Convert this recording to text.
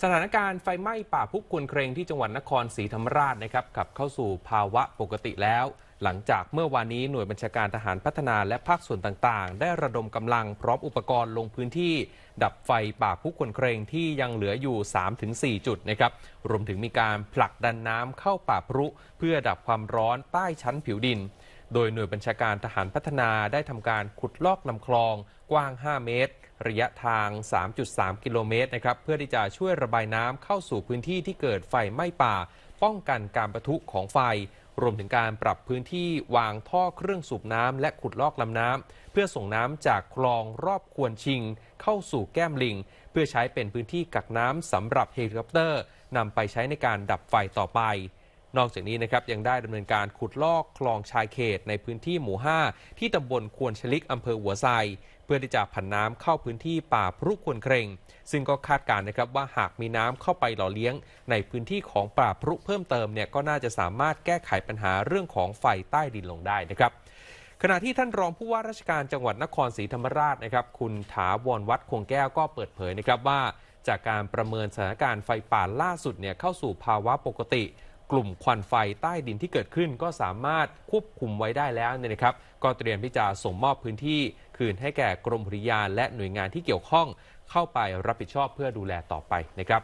สถานการณ์ไฟไหม้ป่าพุกคนเครงที่จังหวัดนครศรีธรรมราชนะครับขับเข้าสู่ภาวะปกติแล้ว หลังจากเมื่อวานนี้หน่วยบัญชาการทหารพัฒนาและภาคส่วนต่างๆ ได้ระดมกำลังพร้อมอุปกรณ์ลงพื้นที่ ดับไฟป่าพุกคนเครงที่ยังเหลืออยู่ 3-4 จุดนะครับรวมถึงมีการผลักดันน้ำเข้าป่าพรุ เพื่อดับความร้อนใต้ชั้นผิวดินโดยหน่วยบัญชาการทหารพัฒนาได้ทำการขุดลอกลำคลองกว้าง 5 เมตร ระยะทาง 3.3 กิโลเมตรนะครับเพื่อที่จะช่วยระบายน้ำเข้าสู่พื้นที่ที่เกิดไฟไหม้ป่า ป้องกันการประทุของไฟ รวมถึงการปรับพื้นที่วางท่อเครื่องสูบน้ำและขุดลอกลำน้ำเพื่อส่งน้ำจากคลองรอบควนชิง เข้าสู่แก้มลิงเพื่อใช้เป็นพื้นที่กักน้ำสำหรับเฮลิคอปเตอร์นำไปใช้ในการดับไฟต่อไปนอกจากนี้นะครับยังได้ดำเนินการขุดลอกคลองชายเขตในพื้นที่หมู่ 5 ที่ตำบลควนชลิกอำเภอหัวไซเพื่อที่จะผันน้ำเข้าพื้นที่ป่าพรุควนเครงซึ่งก็คาดการณ์นะครับว่าหากมีน้ำเข้าไปหล่อเลี้ยง ในพื้นที่ของป่าพรุเพิ่มเติมเนี่ยก็น่าจะสามารถแก้ไขปัญหาเรื่องของไฟใต้ดินลงได้นะครับขณะที่ท่านรองผู้ว่าราชการจังหวัดนครศรีธรรมราชนะครับคุณถาวรวัดคงแก้วก็เปิดเผยนะครับว่าจากการประเมินสถานการณ์ไฟป่าล่าสุดเนี่ยเข้าสู่ภาวะปกติกลุ่มควันไฟใต้ดินที่เกิดขึ้นก็สามารถควบคุมไว้ได้แล้วเนี่ยนะครับ ก็เตรียมที่จะส่งมอบพื้นที่คืนให้แก่กรมพุทยานและหน่วยงานที่เกี่ยวข้อง เข้าไปรับผิดชอบเพื่อดูแลต่อไปนะครับ